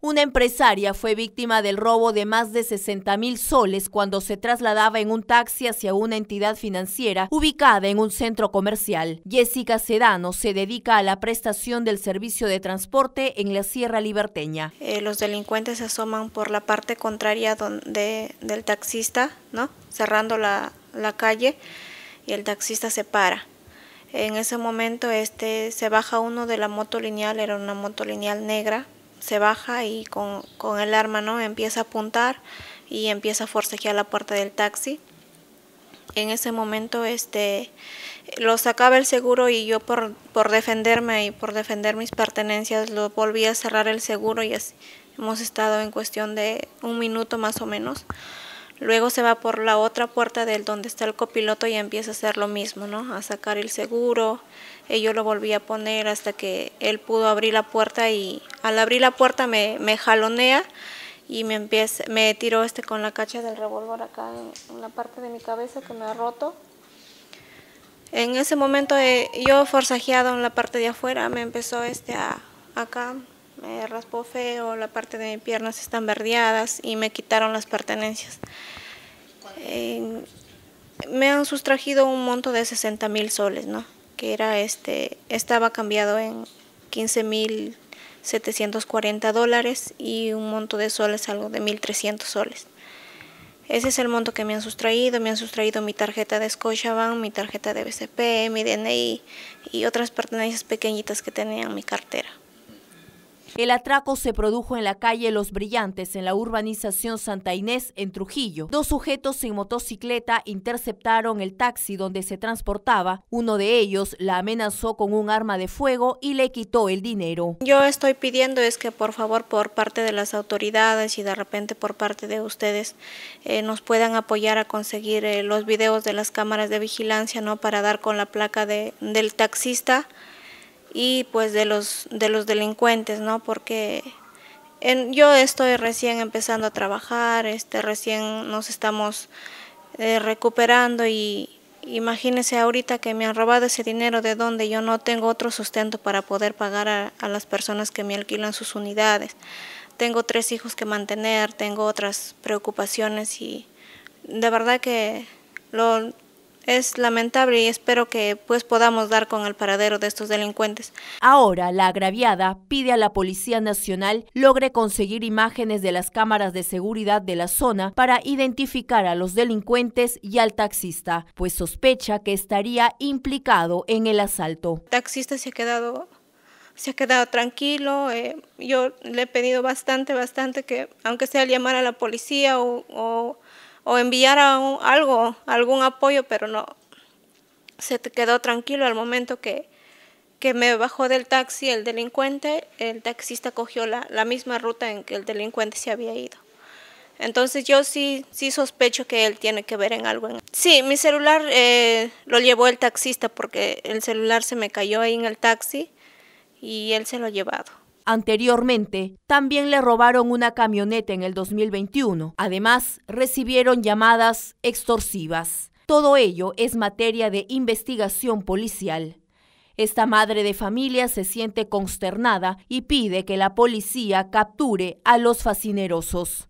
Una empresaria fue víctima del robo de más de 60 mil soles cuando se trasladaba en un taxi hacia una entidad financiera ubicada en un centro comercial. Jessica Sedano se dedica a la prestación del servicio de transporte en la Sierra Liberteña. Eh, los delincuentes se asoman por la parte contraria donde, del taxista, ¿no? cerrando la, la calle y el taxista se para. En ese momento este, se baja uno de la moto lineal, era una moto lineal negra, se baja y con, el arma no empieza a apuntar y empieza a forcejear la puerta del taxi. En ese momento este lo sacaba el seguro y yo por, por defenderme y por defender mis pertenencias lo volví a cerrar el seguro y así hemos estado en cuestión de un minuto más o menos. Luego se va por la otra puerta del donde está el copiloto y empieza a hacer lo mismo, ¿no? A sacar el seguro. Y yo lo volví a poner hasta que él pudo abrir la puerta y al abrir la puerta me, me jalonea y me empieza, me tiró este con la cacha del revólver acá en, la parte de mi cabeza que me ha roto. En ese momento eh, yo forzajeado en la parte de afuera me empezó este a, acá me raspó feo, la parte de mis piernas están verdeadas y me quitaron las pertenencias. Eh, me han sustraído un monto de 60 mil soles, ¿no? Que era este, estaba cambiado en 15 mil 740 dólares y un monto de soles algo de 1.300 soles. Ese es el monto que me han sustraído. Me han sustraído mi tarjeta de Scotiabank, mi tarjeta de BCP, mi DNI y otras pertenencias pequeñitas que tenía en mi cartera. El atraco se produjo en la calle Los Brillantes, en la urbanización Santa Inés, en Trujillo. Dos sujetos en motocicleta interceptaron el taxi donde se transportaba. Uno de ellos la amenazó con un arma de fuego y le quitó el dinero. Yo estoy pidiendo es que por favor por parte de las autoridades y de repente por parte de ustedes eh, nos puedan apoyar a conseguir eh, los videos de las cámaras de vigilancia no para dar con la placa de, del taxista y pues de los, de los delincuentes, ¿no? Porque yo estoy recién empezando a trabajar, este, recién nos estamos eh, recuperando y imagínense ahorita que me han robado ese dinero de donde yo no tengo otro sustento para poder pagar a, a las personas que me alquilan sus unidades. Tengo tres hijos que mantener, tengo otras preocupaciones y de verdad que lo es lamentable y espero que pues podamos dar con el paradero de estos delincuentes. Ahora la agraviada pide a la Policía Nacional logre conseguir imágenes de las cámaras de seguridad de la zona para identificar a los delincuentes y al taxista, pues sospecha que estaría implicado en el asalto. El taxista se ha quedado se ha quedado tranquilo. Eh, yo le he pedido bastante, bastante que, aunque sea llamar a la policía o, o enviar algo, algún apoyo, pero no. Se quedó tranquilo al momento que, que me bajó del taxi el delincuente, el taxista cogió la, misma ruta en que el delincuente se había ido. Entonces yo sí, sí sospecho que él tiene que ver en algo. Sí, mi celular eh, lo llevó el taxista porque el celular se me cayó ahí en el taxi y él se lo ha llevado. Anteriormente, también le robaron una camioneta en el 2021. Además, recibieron llamadas extorsivas. Todo ello es materia de investigación policial. Esta madre de familia se siente consternada y pide que la policía capture a los facinerosos.